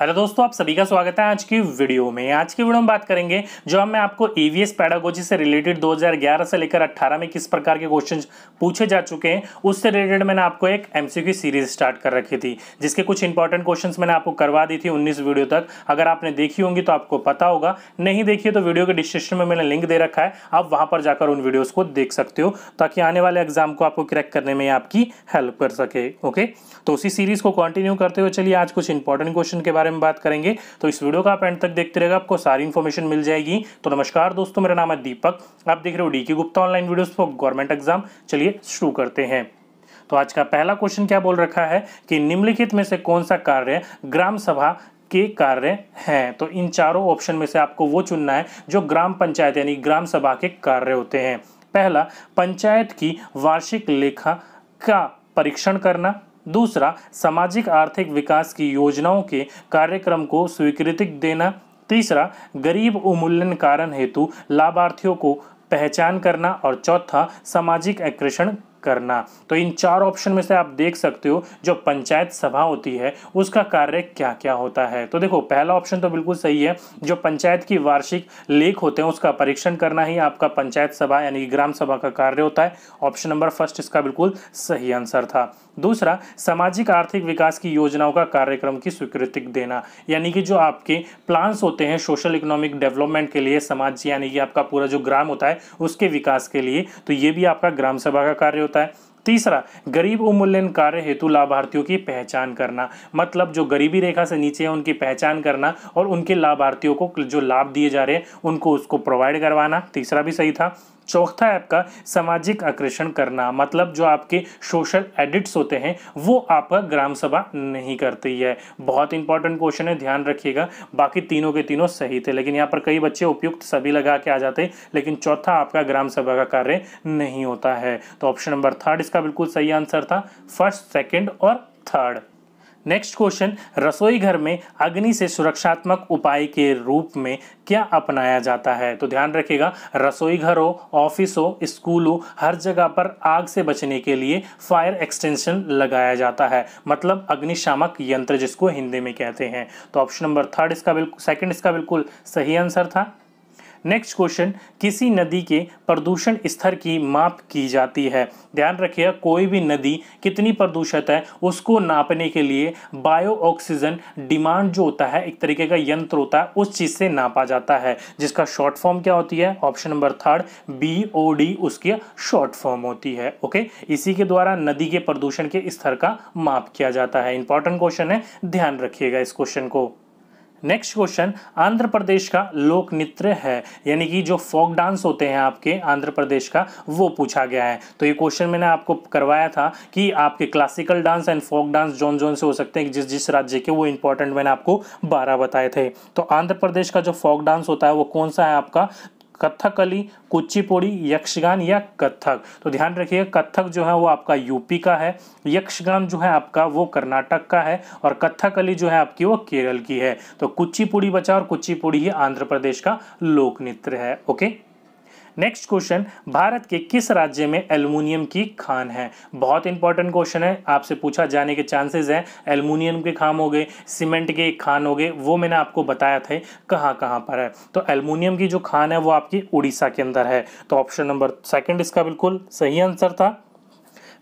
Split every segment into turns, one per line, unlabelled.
hello दोस्तों आप सभी का स्वागत है आज की वीडियो में आज की वीडियो में बात करेंगे जो हमें आपको ईवीएस e पैडागोजी से रिलेटेड 2011 से लेकर 18 में किस प्रकार के क्वेश्चन पूछे जा चुके हैं उससे रिलेटेड मैंने आपको एक एमसीक्यू सीरीज स्टार्ट कर रखी थी जिसके कुछ इंपॉर्टेंट क्वेश्चन मैंने आपको करवा दी थी उन्नीस वीडियो तक अगर आपने देखी होंगी तो आपको पता होगा नहीं देखिए तो वीडियो के डिस्क्रिप्शन में मैंने लिंक दे रखा है आप वहां पर जाकर उन वीडियोज़ को देख सकते हो ताकि आने वाले एग्जाम को आपको क्रैक करने में आपकी हेल्प कर सके ओके तो उसी सीरीज़ को कंटिन्यू करते हुए चलिए आज कुछ इंपॉर्टेंट क्वेश्चन के बारे बारे में बात करेंगे तो इस वीडियो का आप एंड तक देखते रहेगा आपको सारी इन्फॉर्मेशन मिल जाएगी तो नमस्कार दोस्तों मेरा नाम है दीपक आप देख रहे हो D Gupta online videos for government exam चलिए शुरू करते हैं तो आज का पहला क्वेश्चन क्या बोल रखा है कि निम्नलिखित में से कौन सा कार्य ग्राम सभा के कार्य हैं तो इन चारों ऑप्शन में से आपको वो चुनना है जो ग्राम पंचायत यानी ग्राम सभा के कार्य होते हैं पहला पंचायत की वार्षिक लेखा का परीक्षण करना दूसरा सामाजिक आर्थिक विकास की योजनाओं के कार्यक्रम को स्वीकृति देना तीसरा गरीब उन्मूलन कारण हेतु लाभार्थियों को पहचान करना और चौथा सामाजिक आकर्षण करना तो इन चार ऑप्शन में से आप देख सकते हो जो पंचायत सभा होती है उसका कार्य क्या क्या होता है तो देखो पहला ऑप्शन तो बिल्कुल सही है जो पंचायत की वार्षिक लेख होते हैं उसका परीक्षण करना ही आपका पंचायत सभा यानी ग्राम सभा का कार्य होता है ऑप्शन नंबर फर्स्ट इसका बिल्कुल सही आंसर था दूसरा सामाजिक आर्थिक विकास की योजनाओं का कार्यक्रम की स्वीकृति देना यानी कि जो आपके प्लान्स होते हैं सोशल इकोनॉमिक डेवलपमेंट के लिए समाज यानी कि आपका पूरा जो ग्राम होता है उसके विकास के लिए तो ये भी आपका ग्राम सभा का कार्य होता है तीसरा गरीब उन्मूल्यन कार्य हेतु लाभार्थियों की पहचान करना मतलब जो गरीबी रेखा से नीचे है उनकी पहचान करना और उनके लाभार्थियों को जो लाभ दिए जा रहे हैं उनको उसको प्रोवाइड करवाना तीसरा भी सही था चौथा है आपका सामाजिक आकर्षण करना मतलब जो आपके सोशल एडिट्स होते हैं वो आपका ग्राम सभा नहीं करती है बहुत इंपॉर्टेंट क्वेश्चन है ध्यान रखिएगा बाकी तीनों के तीनों सही थे लेकिन यहाँ पर कई बच्चे उपयुक्त सभी लगा के आ जाते लेकिन चौथा आपका ग्राम सभा का कार्य नहीं होता है तो ऑप्शन नंबर थर्ड इसका बिल्कुल सही आंसर था फर्स्ट सेकेंड और थर्ड नेक्स्ट क्वेश्चन रसोई घर में अग्नि से सुरक्षात्मक उपाय के रूप में क्या अपनाया जाता है तो ध्यान रखिएगा रसोई घर हो ऑफिस हो स्कूल हो हर जगह पर आग से बचने के लिए फायर एक्सटेंशन लगाया जाता है मतलब अग्निशामक यंत्र जिसको हिंदी में कहते हैं तो ऑप्शन नंबर थर्ड इसका बिल्कुल सेकंड इसका बिल्कुल सही आंसर था नेक्स्ट क्वेश्चन किसी नदी के प्रदूषण स्तर की माप की जाती है ध्यान रखिएगा कोई भी नदी कितनी प्रदूषित है उसको नापने के लिए बायो ऑक्सीजन डिमांड जो होता है एक तरीके का यंत्र होता है उस चीज़ से नापा जाता है जिसका शॉर्ट फॉर्म क्या होती है option number third B O D उसकी शॉर्ट फॉर्म होती है ओके इसी के द्वारा नदी के प्रदूषण के स्तर का माप किया जाता है इंपॉर्टेंट क्वेश्चन है ध्यान रखिएगा इस क्वेश्चन को नेक्स्ट क्वेश्चन आंध्र प्रदेश का लोक नृत्य है यानी कि जो फोक डांस होते हैं आपके आंध्र प्रदेश का वो पूछा गया है तो ये क्वेश्चन मैंने आपको करवाया था कि आपके classical dance and folk dance zone zone से हो सकते हैं जिस जिस राज्य के वो इंपॉर्टेंट मैंने आपको बारह बताए थे तो आंध्र प्रदेश का जो फोक डांस होता है वो कौन सा है आपका कथकली कुचिपुड़ी यक्षगान या कथक तो ध्यान रखिएगा कथक जो है वो आपका यूपी का है यक्षगान जो है आपका वो कर्नाटक का है और कथकली जो है आपकी वो केरल की है तो कुचिपुड़ी बचा और कुचिपुड़ी ही आंध्र प्रदेश का लोक नृत्य है ओके नेक्स्ट क्वेश्चन भारत के किस राज्य में एल्युमिनियम की खान है बहुत इंपॉर्टेंट क्वेश्चन है आपसे पूछा जाने के चांसेस हैं एल्युमिनियम के खाम हो गए सीमेंट के खान हो गए वो मैंने आपको बताया था कहाँ कहाँ पर है तो एल्युमिनियम की जो खान है वो आपकी उड़ीसा के अंदर है तो ऑप्शन नंबर सेकेंड इसका बिल्कुल सही आंसर था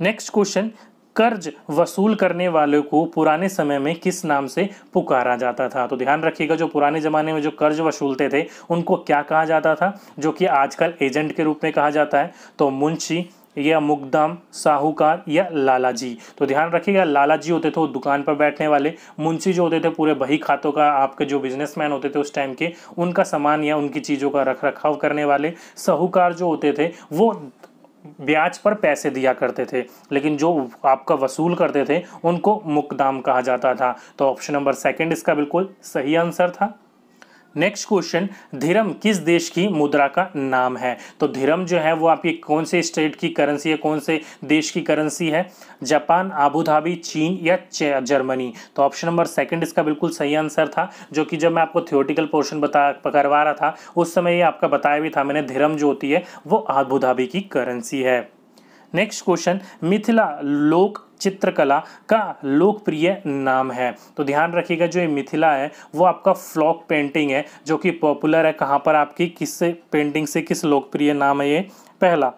नेक्स्ट क्वेश्चन कर्ज वसूल करने वाले को पुराने समय में किस नाम से पुकारा जाता था तो ध्यान रखिएगा जो पुराने ज़माने में जो कर्ज वसूलते थे उनको क्या कहा जाता था जो कि आजकल एजेंट के रूप में कहा जाता है तो मुंशी या मुकदम साहूकार या लालाजी तो ध्यान रखिएगा लाला जी होते थे वो दुकान पर बैठने वाले मुंशी जो होते थे पूरे बही खातों का आपके जो बिजनेसमैन होते थे उस टाइम के उनका सामान या उनकी चीज़ों का रख रखाव करने वाले साहूकार जो होते थे वो ब्याज पर पैसे दिया करते थे लेकिन जो आपका वसूल करते थे उनको मुकदाम कहा जाता था तो ऑप्शन नंबर सेकंड इसका बिल्कुल सही आंसर था नेक्स्ट क्वेश्चन धीरम किस देश की मुद्रा का नाम है तो धीरम जो है वो आपकी कौन से स्टेट की करेंसी है कौन से देश की करेंसी है जापान आबूधाबी चीन या जर्मनी तो ऑप्शन नंबर सेकंड इसका बिल्कुल सही आंसर था जो कि जब मैं आपको थियोटिकल पोर्शन बता करवा रहा था उस समय ये आपका बताया भी था मैंने धीरम जो होती है वो आबूधाबी की करेंसी है नेक्स्ट क्वेश्चन मिथिला लोक चित्रकला का लोकप्रिय नाम है तो ध्यान रखिएगा जो ये मिथिला है वो आपका फ्लॉक पेंटिंग है जो कि पॉपुलर है कहाँ पर आपकी किस पेंटिंग से किस लोकप्रिय नाम है ये पहला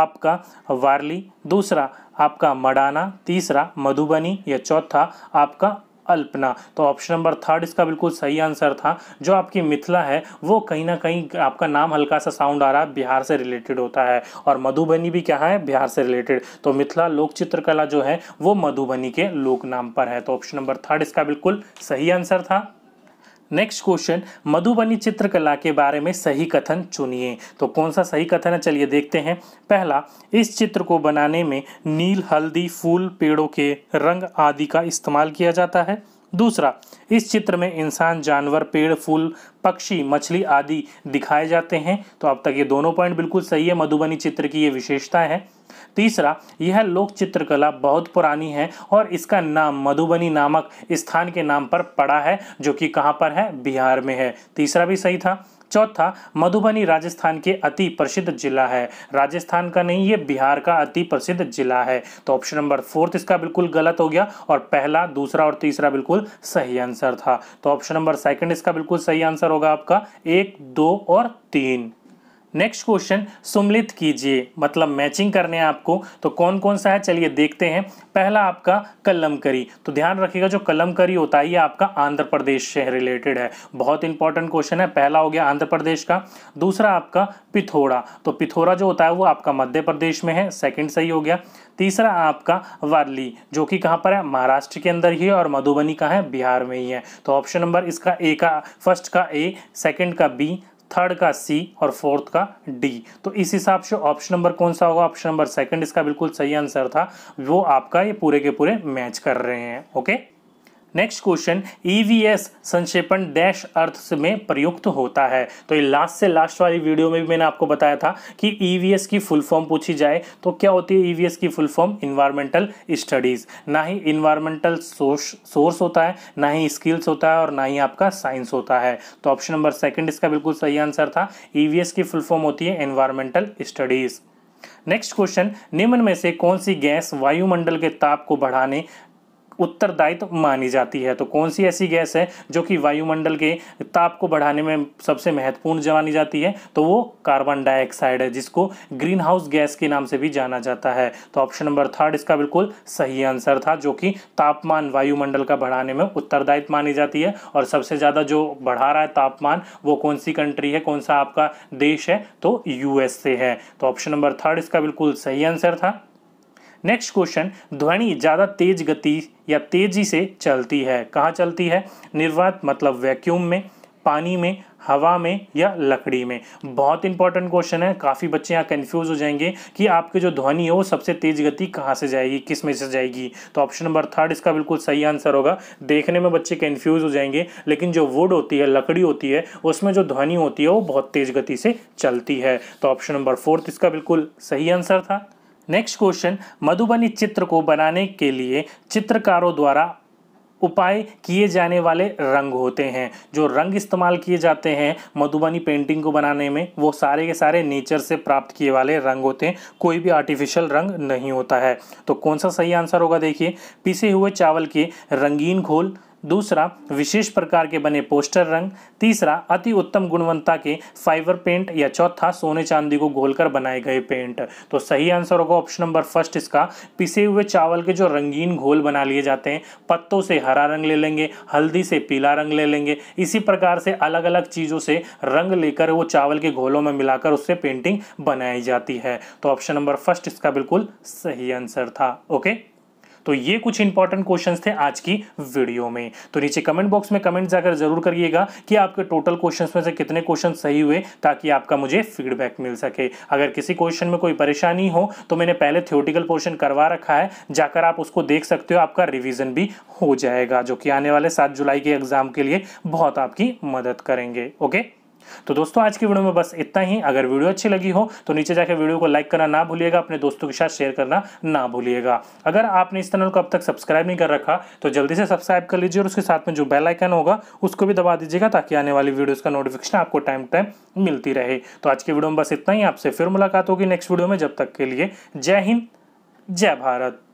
आपका वारली दूसरा आपका मडाना तीसरा मधुबनी या चौथा आपका अल्पना तो ऑप्शन नंबर थर्ड इसका बिल्कुल सही आंसर था जो आपकी मिथिला है वो कहीं ना कहीं आपका नाम हल्का सा साउंड आ रहा है बिहार से रिलेटेड होता है और मधुबनी भी क्या है बिहार से रिलेटेड तो मिथिला लोक चित्रकला जो है वो मधुबनी के लोक नाम पर है तो ऑप्शन नंबर थर्ड इसका बिल्कुल सही आंसर था नेक्स्ट क्वेश्चन मधुबनी चित्रकला के बारे में सही कथन चुनिए तो कौन सा सही कथन है चलिए देखते हैं पहला इस चित्र को बनाने में नील हल्दी फूल पेड़ों के रंग आदि का इस्तेमाल किया जाता है दूसरा इस चित्र में इंसान जानवर पेड़ फूल पक्षी मछली आदि दिखाए जाते हैं तो अब तक ये दोनों पॉइंट बिल्कुल सही है मधुबनी चित्र की ये विशेषता है तीसरा यह लोक चित्रकला बहुत पुरानी है और इसका नाम मधुबनी नामक स्थान के नाम पर पड़ा है जो कि कहाँ पर है बिहार में है तीसरा भी सही था चौथा मधुबनी राजस्थान के अति प्रसिद्ध जिला है राजस्थान का नहीं ये बिहार का अति प्रसिद्ध जिला है तो ऑप्शन नंबर फोर्थ इसका बिल्कुल गलत हो गया और पहला दूसरा और तीसरा बिल्कुल सही आंसर था तो ऑप्शन नंबर सेकंड इसका बिल्कुल सही आंसर होगा आपका एक दो और तीन नेक्स्ट क्वेश्चन सुमलित कीजिए मतलब मैचिंग करने हैं आपको तो कौन कौन सा है चलिए देखते हैं पहला आपका कलम करी तो ध्यान रखिएगा जो कलम करी होता है ये आपका आंध्र प्रदेश से रिलेटेड है बहुत इंपॉर्टेंट क्वेश्चन है पहला हो गया आंध्र प्रदेश का दूसरा आपका पिथौरा तो पिथौरा जो होता है वो आपका मध्य प्रदेश में है सेकेंड सही हो गया तीसरा आपका वारली जो कि कहाँ पर है महाराष्ट्र के अंदर ही है और मधुबनी का है बिहार में ही है तो ऑप्शन नंबर इसका ए का फर्स्ट का ए सेकंड का बी थर्ड का सी और फोर्थ का डी तो इस हिसाब से ऑप्शन नंबर कौन सा होगा ऑप्शन नंबर सेकंड इसका बिल्कुल सही आंसर था वो आपका ये पूरे के पूरे मैच कर रहे हैं ओके नेक्स्ट क्वेश्चन ईवीएस संक्षेपण डैश अर्थ में प्रयुक्त होता है तो ये लास्ट से लास्ट वाली वीडियो में भी मैंने आपको बताया था कि ईवीएस e की फुल फॉर्म पूछी जाए तो क्या होती है ईवीएस e की फुल फॉर्म इन्वायरमेंटल स्टडीज ना ही इन्वायरमेंटल सोर्स होता है ना ही स्किल्स होता है और ना ही आपका साइंस होता है तो ऑप्शन नंबर सेकेंड इसका बिल्कुल सही आंसर था ईवीएस e की फुल फॉर्म होती है एनवायरमेंटल स्टडीज नेक्स्ट क्वेश्चन निम्न में से कौन सी गैस वायुमंडल के ताप को बढ़ाने उत्तरदायित्व मानी जाती है तो कौन सी ऐसी गैस है जो कि वायुमंडल के ताप को बढ़ाने में सबसे महत्वपूर्ण जानी जाती है तो वो कार्बन डाइऑक्साइड है जिसको ग्रीन हाउस गैस के नाम से भी जाना जाता है तो ऑप्शन नंबर थर्ड इसका बिल्कुल सही आंसर था जो कि तापमान वायुमंडल का बढ़ाने में उत्तरदायित्व मानी जाती है और सबसे ज़्यादा जो बढ़ा रहा है तापमान वो कौन सी कंट्री है कौन सा आपका देश है तो यूएसए है तो ऑप्शन नंबर थर्ड इसका बिल्कुल सही आंसर था नेक्स्ट क्वेश्चन ध्वनि ज़्यादा तेज गति या तेजी से चलती है कहाँ चलती है निर्वात मतलब वैक्यूम में पानी में हवा में या लकड़ी में बहुत इंपॉर्टेंट क्वेश्चन है काफ़ी बच्चे यहाँ कन्फ्यूज हो जाएंगे कि आपकी जो ध्वनि है वो सबसे तेज गति कहाँ से जाएगी किस में से जाएगी तो ऑप्शन नंबर थर्ड इसका बिल्कुल सही आंसर होगा देखने में बच्चे कन्फ्यूज हो जाएंगे लेकिन जो वुड होती है लकड़ी होती है उसमें जो ध्वनि होती है वो बहुत तेज गति से चलती है तो ऑप्शन नंबर फोर्थ इसका बिल्कुल सही आंसर था नेक्स्ट क्वेश्चन मधुबनी चित्र को बनाने के लिए चित्रकारों द्वारा उपाय किए जाने वाले रंग होते हैं जो रंग इस्तेमाल किए जाते हैं मधुबनी पेंटिंग को बनाने में वो सारे के सारे नेचर से प्राप्त किए वाले रंग होते हैं कोई भी आर्टिफिशियल रंग नहीं होता है तो कौन सा सही आंसर होगा देखिए पिसे हुए चावल के रंगीन घोल दूसरा विशेष प्रकार के बने पोस्टर रंग तीसरा अति उत्तम गुणवत्ता के फाइबर पेंट या चौथा सोने चांदी को घोलकर बनाए गए पेंट तो सही आंसर होगा ऑप्शन नंबर फर्स्ट इसका पिसे हुए चावल के जो रंगीन घोल बना लिए जाते हैं पत्तों से हरा रंग ले लेंगे हल्दी से पीला रंग ले लेंगे इसी प्रकार से अलग अलग चीज़ों से रंग लेकर वो चावल के घोलों में मिलाकर उससे पेंटिंग बनाई जाती है तो ऑप्शन नंबर फर्स्ट इसका बिल्कुल सही आंसर था ओके तो ये कुछ इंपॉर्टेंट क्वेश्चन थे आज की वीडियो में तो नीचे कमेंट बॉक्स में कमेंट जाकर जरूर करिएगा कि आपके टोटल क्वेश्चन में से कितने क्वेश्चन सही हुए ताकि आपका मुझे फीडबैक मिल सके अगर किसी क्वेश्चन में कोई परेशानी हो तो मैंने पहले थियोटिकल पोर्शन करवा रखा है जाकर आप उसको देख सकते हो आपका रिविजन भी हो जाएगा जो कि आने वाले सात जुलाई के एग्जाम के लिए बहुत आपकी मदद करेंगे ओके तो दोस्तों आज की वीडियो में बस इतना ही अगर वीडियो अच्छी लगी हो तो नीचे जाकर वीडियो को लाइक करना ना भूलिएगा अपने दोस्तों के साथ शेयर करना ना भूलिएगा अगर आपने इस चैनल को अब तक सब्सक्राइब नहीं कर रखा तो जल्दी से सब्सक्राइब कर लीजिए और उसके साथ में जो बेल आइकन होगा उसको भी दबा दीजिएगा ताकि आने वाली वीडियोज़ का नोटिफिकेशन आपको टाइम टाइम मिलती रहे तो आज की वीडियो में बस इतना ही आपसे फिर मुलाकात होगी नेक्स्ट वीडियो में जब तक के लिए जय हिंद जय भारत